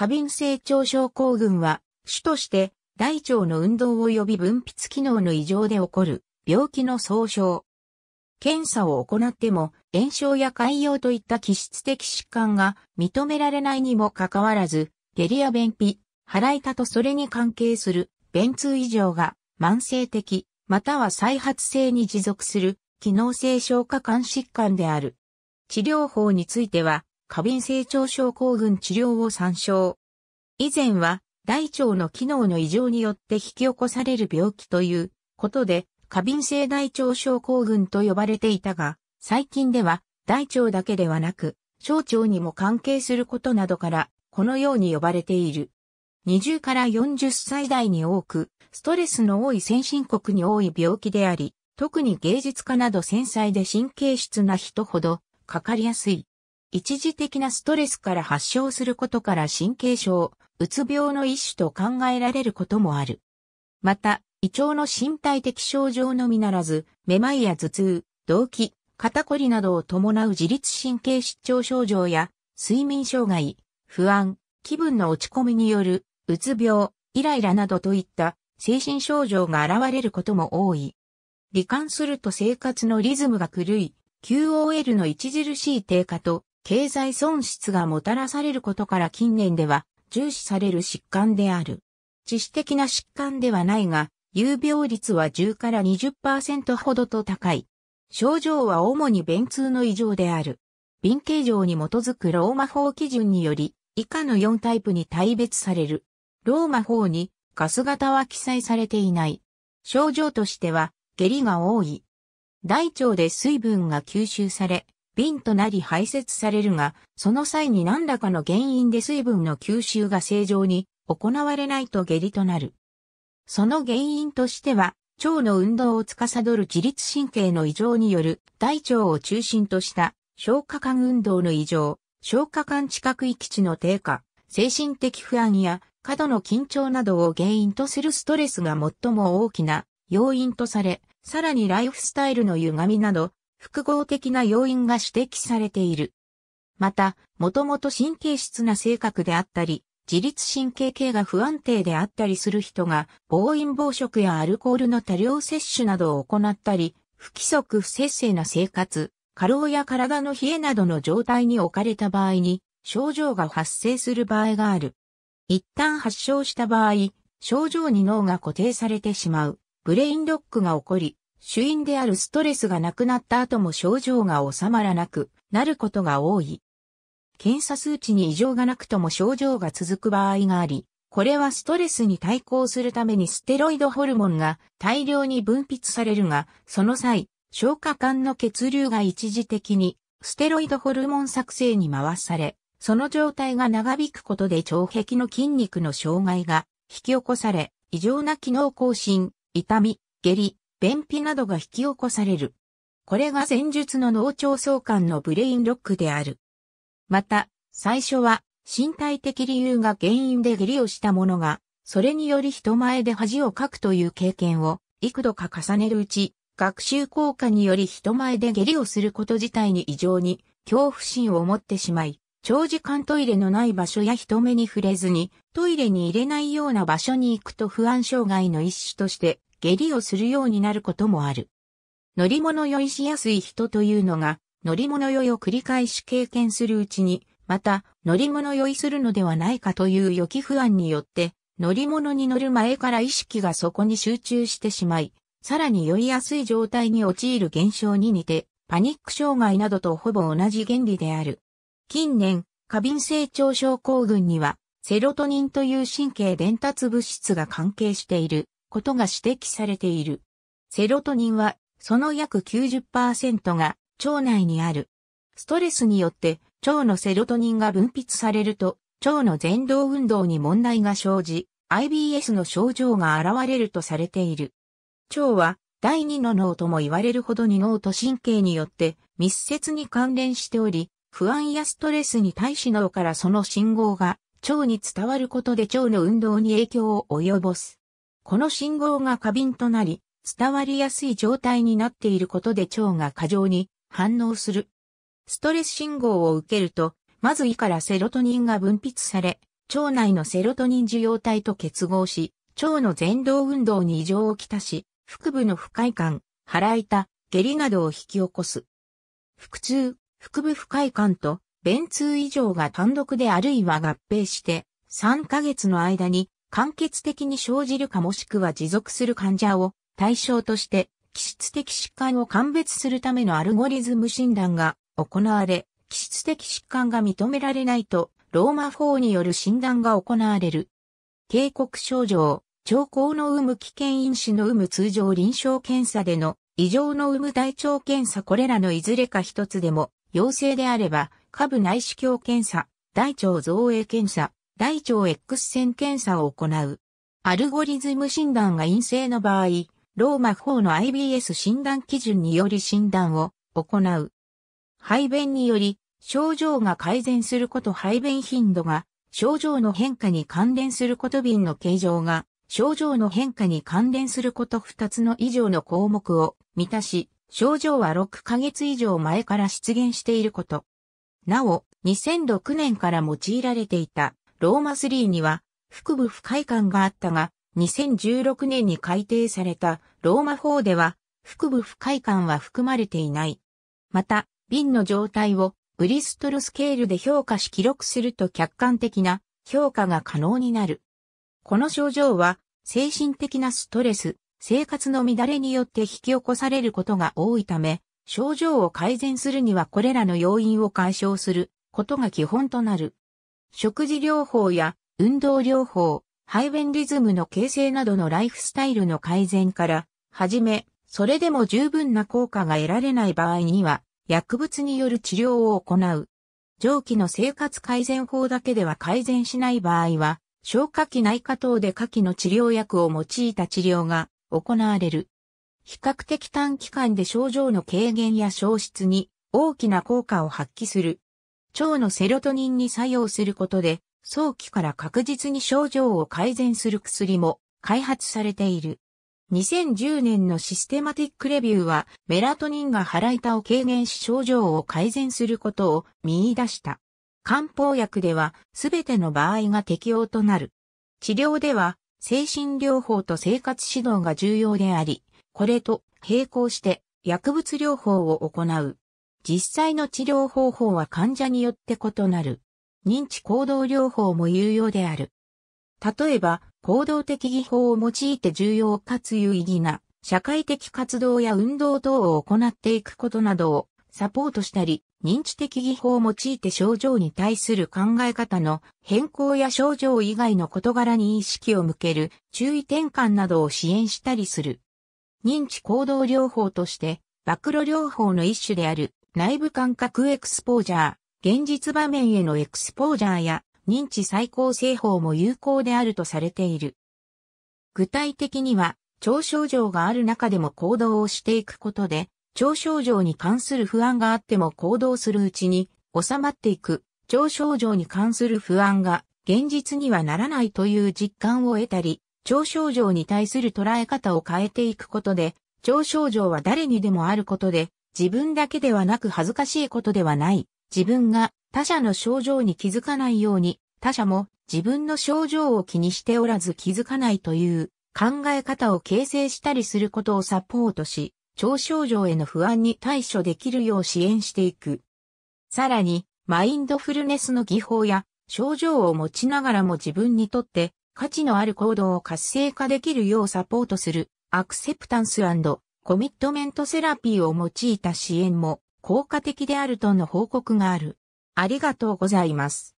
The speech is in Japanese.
過敏性腸症候群は、主として大腸の運動及び分泌機能の異常で起こる病気の総称。検査を行っても炎症や潰瘍といった気質的疾患が認められないにもかかわらず、下痢や便秘、腹痛とそれに関係する便通異常が慢性的、または再発性に持続する機能性消化管疾患である。治療法については、過敏性腸症候群治療を参照。以前は大腸の機能の異常によって引き起こされる病気ということで過敏性大腸症候群と呼ばれていたが、最近では大腸だけではなく小腸にも関係することなどからこのように呼ばれている。20から40歳代に多く、ストレスの多い先進国に多い病気であり、特に芸術家など繊細で神経質な人ほどかかりやすい。一時的なストレスから発症することから神経症、うつ病の一種と考えられることもある。また、胃腸の身体的症状のみならず、めまいや頭痛、動悸、肩こりなどを伴う自律神経失調症状や、睡眠障害、不安、気分の落ち込みによる、うつ病、イライラなどといった精神症状が現れることも多い。罹患すると生活のリズムが狂い、QOL の著しい低下と経済損失がもたらされることから近年では重視される疾患である。致死的な疾患ではないが、有病率は10から20%ほどと高い。症状は主に便通の異常である。便形状に基づくローマ法基準により、以下の4タイプに大別される。ローマ法にガス型は記載されていない。症状としては、下痢が多い。大腸で水分が吸収され、瓶となり排泄されるが、その際に何らかの原因で水分の吸収が正常に行われないと下痢となる。その原因としては、腸の運動を司る自律神経の異常による大腸を中心とした消化管運動の異常、消化管近く域値の低下、精神的不安や過度の緊張などを原因とするストレスが最も大きな要因とされ、さらにライフスタイルの歪みなど複合的な要因が指摘されている。また、もともと神経質な性格であったり、自律神経系が不安定であったりする人が、暴飲暴食やアルコールの多量摂取などを行ったり、不規則不節制な生活、過労や体の冷えなどの状態に置かれた場合に、症状が発生する場合がある。一旦発症した場合、症状に脳が固定されてしまう、ブレインロックが起こり、主因であるストレスがなくなった後も症状が収まらなくなることが多い。検査数値に異常がなくとも症状が続く場合があり、これはストレスに対抗するためにステロイドホルモンが大量に分泌されるが、その際、消化管の血流が一時的にステロイドホルモン作成に回され、その状態が長引くことで腸壁の筋肉の障害が引き起こされ、異常な機能更新、痛み、下痢、便秘などが引き起こされる。これが前述の脳腸相関のブレインロックである。また、最初は身体的理由が原因で下痢をしたものが、それにより人前で恥をかくという経験を幾度か重ねるうち、学習効果により人前で下痢をすること自体に異常に恐怖心を持ってしまい、長時間トイレのない場所や人目に触れずに、トイレに入れないような場所に行くと不安障害の一種として下痢をするようになることもある。乗り物酔いしやすい人というのが、乗り物酔いを繰り返し経験するうちに、また、乗り物酔いするのではないかという予期不安によって、乗り物に乗る前から意識がそこに集中してしまい、さらに酔いやすい状態に陥る現象に似て、パニック障害などとほぼ同じ原理である。近年、過敏性腸症候群には、セロトニンという神経伝達物質が関係していることが指摘されている。セロトニンは、その約90%が腸内にある。ストレスによって腸のセロトニンが分泌されると、腸の前動運動に問題が生じ、IBS の症状が現れるとされている。腸は第二の脳とも言われるほどに脳と神経によって密接に関連しており、不安やストレスに対し脳からその信号が腸に伝わることで腸の運動に影響を及ぼす。この信号が過敏となり、伝わりやすい状態になっていることで腸が過剰に反応する。ストレス信号を受けると、まず胃からセロトニンが分泌され、腸内のセロトニン受容体と結合し、腸の前動運動に異常をきたし、腹部の不快感、腹痛、下痢などを引き起こす。腹痛、腹部不快感と、便通異常が単独であるいは合併して、3ヶ月の間に間欠的に生じるかもしくは持続する患者を対象として、気質的疾患を鑑別するためのアルゴリズム診断が行われ、気質的疾患が認められないと、ローマ4による診断が行われる。警告症状、兆候の有無危険因子の有無通常臨床検査での異常の有無大腸検査これらのいずれか一つでも陽性であれば、下部内視鏡検査、大腸造影検査、大腸 X 線検査を行う。アルゴリズム診断が陰性の場合、ローマ法の IBS 診断基準により診断を行う。排便により症状が改善すること排便頻度が症状の変化に関連すること便の形状が症状の変化に関連すること2つの以上の項目を満たし、症状は6ヶ月以上前から出現していること。なお、2006年から用いられていたローマ3には腹部不快感があったが、2016年に改定されたローマ4では腹部不快感は含まれていない。また、瓶の状態をブリストルスケールで評価し記録すると客観的な評価が可能になる。この症状は精神的なストレス、生活の乱れによって引き起こされることが多いため、症状を改善するにはこれらの要因を解消することが基本となる。食事療法や運動療法、排便リズムの形成などのライフスタイルの改善から、はじめ、それでも十分な効果が得られない場合には、薬物による治療を行う。上記の生活改善法だけでは改善しない場合は、消化器内科等で下記の治療薬を用いた治療が行われる。比較的短期間で症状の軽減や消失に大きな効果を発揮する腸のセロトニンに作用することで、早期から確実に症状を改善する薬も開発されている。2010年のシステマティックレビューは、メラトニンが腹痛を軽減し症状を改善することを見出した。漢方薬では、すべての場合が適用となる。治療では、精神療法と生活指導が重要であり、これと並行して薬物療法を行う。実際の治療方法は患者によって異なる。認知行動療法も有用である。例えば、行動的技法を用いて重要かつ有意義な社会的活動や運動等を行っていくことなどをサポートしたり、認知的技法を用いて症状に対する考え方の変更や症状以外の事柄に意識を向ける注意転換などを支援したりする。認知行動療法として、暴露療法の一種である内部感覚エクスポージャー、現実場面へのエクスポージャーや認知再構成法も有効であるとされている。具体的には、超症状がある中でも行動をしていくことで、超症状に関する不安があっても行動するうちに収まっていく、超症状に関する不安が現実にはならないという実感を得たり、超症状に対する捉え方を変えていくことで、超症状は誰にでもあることで、自分だけではなく恥ずかしいことではない。自分が他者の症状に気づかないように、他者も自分の症状を気にしておらず気づかないという考え方を形成したりすることをサポートし、超症状への不安に対処できるよう支援していく。さらに、マインドフルネスの技法や症状を持ちながらも自分にとって価値のある行動を活性化できるようサポートするアクセプタンスコミットメントセラピーを用いた支援も効果的であるとの報告がある。ありがとうございます。